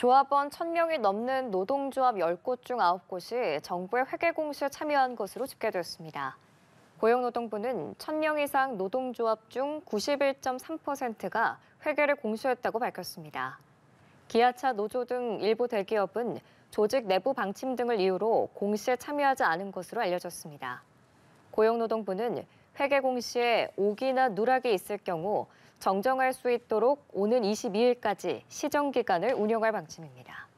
조합원 1000명이 넘는 노동조합 10곳 중 9곳이 정부의 회계공시에 참여한 것으로 집계됐습니다. 고용노동부는 1000명 이상 노동조합 중 91.3%가 회계를 공시했다고 밝혔습니다. 기아차 노조 등 일부 대기업은 조직 내부 방침 등을 이유로 공시에 참여하지 않은 것으로 알려졌습니다. 고용노동부는 회계 공시에 오기나 누락이 있을 경우 정정할 수 있도록 오는 22일까지 시정 기간을 운영할 방침입니다.